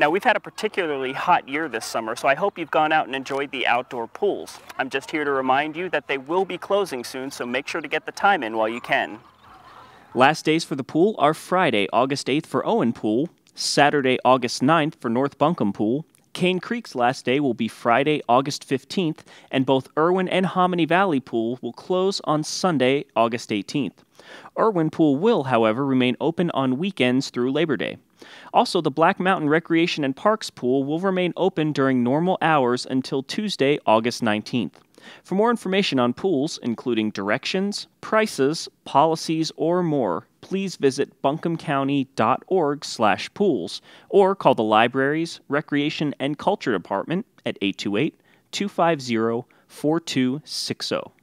Now we've had a particularly hot year this summer, so I hope you've gone out and enjoyed the outdoor pools. I'm just here to remind you that they will be closing soon, so make sure to get the time in while you can. Last days for the pool are Friday, August 8th for Owen Pool, Saturday, August 9th for North Buncombe Pool, Cane Creek's last day will be Friday, August 15th, and both Irwin and Hominy Valley Pool will close on Sunday, August 18th. Irwin Pool will, however, remain open on weekends through Labor Day. Also, the Black Mountain Recreation and Parks pool will remain open during normal hours until Tuesday, August 19th. For more information on pools, including directions, prices, policies, or more, please visit buncombecounty.org/pools or call the Libraries, Recreation, and Culture Department at 828 250 4260.